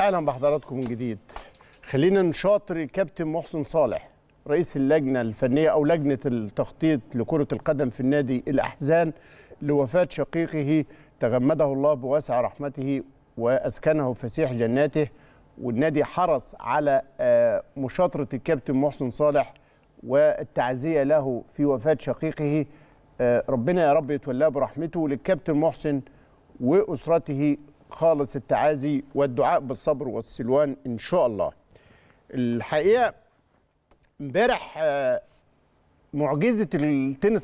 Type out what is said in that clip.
اهلا بحضراتكم من جديد خلينا نشاطر كابتن محسن صالح رئيس اللجنه الفنيه او لجنه التخطيط لكره القدم في النادي الاحزان لوفاه شقيقه تغمده الله بواسع رحمته واسكنه فسيح جناته والنادي حرص على آه، مشاطره الكابتن محسن صالح والتعزيه له في وفاه شقيقه آه، ربنا يا رب يتولاه برحمته للكابتن محسن واسرته خالص التعازي والدعاء بالصبر والسلوان ان شاء الله الحقيقه امبارح آه، معجزه التنس